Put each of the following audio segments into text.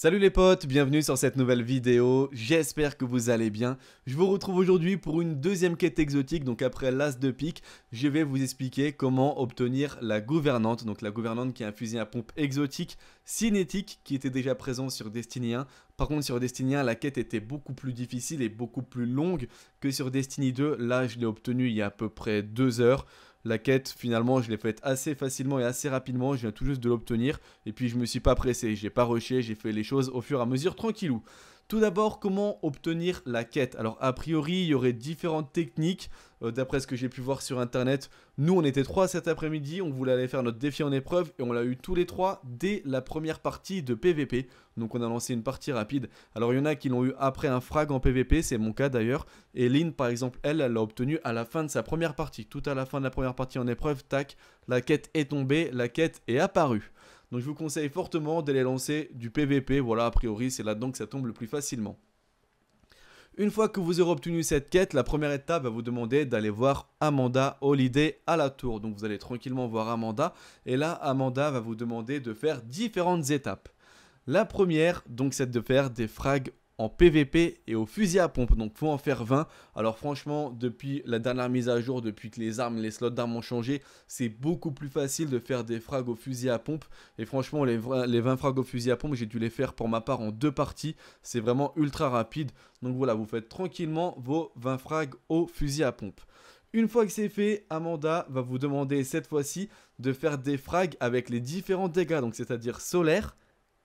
Salut les potes, bienvenue sur cette nouvelle vidéo, j'espère que vous allez bien. Je vous retrouve aujourd'hui pour une deuxième quête exotique, donc après l'as de pique, je vais vous expliquer comment obtenir la gouvernante. Donc la gouvernante qui est un fusil à pompe exotique, cinétique, qui était déjà présent sur Destiny 1. Par contre sur Destiny 1, la quête était beaucoup plus difficile et beaucoup plus longue que sur Destiny 2. Là, je l'ai obtenue il y a à peu près deux heures. La quête, finalement, je l'ai faite assez facilement et assez rapidement. Je viens tout juste de l'obtenir. Et puis, je me suis pas pressé. J'ai pas rushé. J'ai fait les choses au fur et à mesure tranquillou. Tout d'abord, comment obtenir la quête Alors, a priori, il y aurait différentes techniques, euh, d'après ce que j'ai pu voir sur internet. Nous, on était trois cet après-midi, on voulait aller faire notre défi en épreuve, et on l'a eu tous les trois dès la première partie de PVP. Donc, on a lancé une partie rapide. Alors, il y en a qui l'ont eu après un frag en PVP, c'est mon cas d'ailleurs. Et Lynn, par exemple, elle, elle l'a obtenu à la fin de sa première partie. Tout à la fin de la première partie en épreuve, tac, la quête est tombée, la quête est apparue. Donc je vous conseille fortement d'aller lancer du PVP. Voilà, a priori, c'est là-dedans que ça tombe le plus facilement. Une fois que vous aurez obtenu cette quête, la première étape va vous demander d'aller voir Amanda Holiday à la tour. Donc vous allez tranquillement voir Amanda. Et là, Amanda va vous demander de faire différentes étapes. La première, donc, c'est de faire des frags en PVP et au fusil à pompe. Donc faut en faire 20. Alors franchement, depuis la dernière mise à jour, depuis que les armes, les slots d'armes ont changé, c'est beaucoup plus facile de faire des frags au fusil à pompe. Et franchement, les, les 20 frags au fusil à pompe, j'ai dû les faire pour ma part en deux parties. C'est vraiment ultra rapide. Donc voilà, vous faites tranquillement vos 20 frags au fusil à pompe. Une fois que c'est fait, Amanda va vous demander cette fois-ci de faire des frags avec les différents dégâts, donc c'est-à-dire solaire,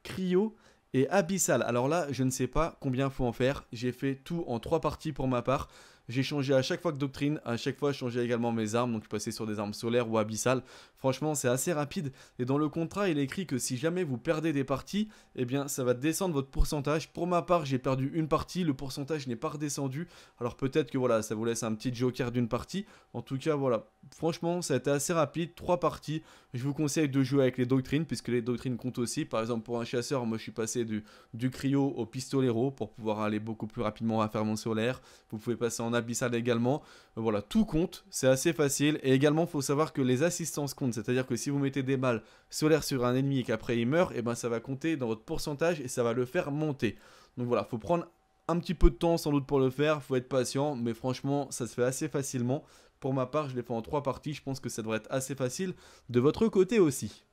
cryo, et abyssal. Alors là, je ne sais pas combien faut en faire. J'ai fait tout en trois parties pour ma part. J'ai changé à chaque fois que doctrine, à chaque fois je changeais également mes armes, donc je passé sur des armes solaires ou abyssales. Franchement, c'est assez rapide. Et dans le contrat, il est écrit que si jamais vous perdez des parties, eh bien ça va descendre votre pourcentage. Pour ma part, j'ai perdu une partie, le pourcentage n'est pas redescendu. Alors peut-être que voilà, ça vous laisse un petit joker d'une partie. En tout cas, voilà. Franchement, ça a été assez rapide, trois parties. Je vous conseille de jouer avec les doctrines, puisque les doctrines comptent aussi. Par exemple, pour un chasseur, moi je suis passé du, du cryo au pistolero pour pouvoir aller beaucoup plus rapidement à mon solaire. Vous pouvez passer en abyssal également. Voilà, tout compte, c'est assez facile. Et également, il faut savoir que les assistances comptent. C'est-à-dire que si vous mettez des balles solaires sur un ennemi et qu'après il meurt, et eh ben, ça va compter dans votre pourcentage et ça va le faire monter. Donc voilà, faut prendre un petit peu de temps sans doute pour le faire, faut être patient, mais franchement, ça se fait assez facilement. Pour ma part, je l'ai fait en trois parties, je pense que ça devrait être assez facile de votre côté aussi.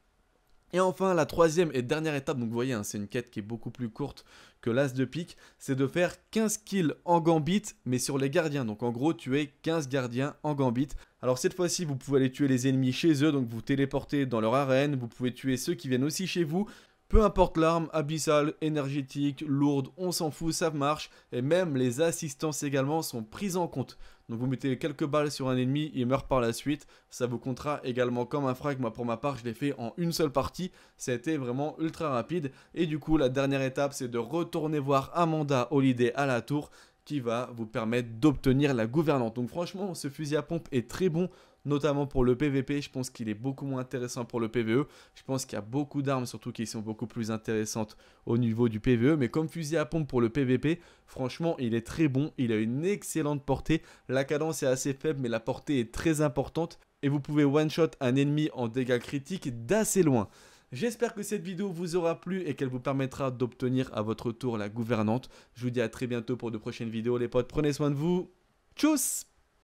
Et enfin, la troisième et dernière étape, donc vous voyez, hein, c'est une quête qui est beaucoup plus courte que l'as de pique, c'est de faire 15 kills en gambit, mais sur les gardiens. Donc en gros, tuer 15 gardiens en gambit. Alors cette fois-ci, vous pouvez aller tuer les ennemis chez eux, donc vous téléportez dans leur arène, vous pouvez tuer ceux qui viennent aussi chez vous, peu importe l'arme, abyssale, énergétique, lourde, on s'en fout, ça marche. Et même les assistances également sont prises en compte. Donc vous mettez quelques balles sur un ennemi, il meurt par la suite. Ça vous comptera également comme un frag. Moi pour ma part, je l'ai fait en une seule partie. C'était vraiment ultra rapide. Et du coup, la dernière étape, c'est de retourner voir Amanda Holiday à la tour va vous permettre d'obtenir la gouvernante. Donc franchement, ce fusil à pompe est très bon, notamment pour le PVP. Je pense qu'il est beaucoup moins intéressant pour le PVE. Je pense qu'il y a beaucoup d'armes, surtout qui sont beaucoup plus intéressantes au niveau du PVE. Mais comme fusil à pompe pour le PVP, franchement, il est très bon. Il a une excellente portée. La cadence est assez faible, mais la portée est très importante. Et vous pouvez one-shot un ennemi en dégâts critiques d'assez loin. J'espère que cette vidéo vous aura plu et qu'elle vous permettra d'obtenir à votre tour la gouvernante. Je vous dis à très bientôt pour de prochaines vidéos les potes. Prenez soin de vous. Tchuss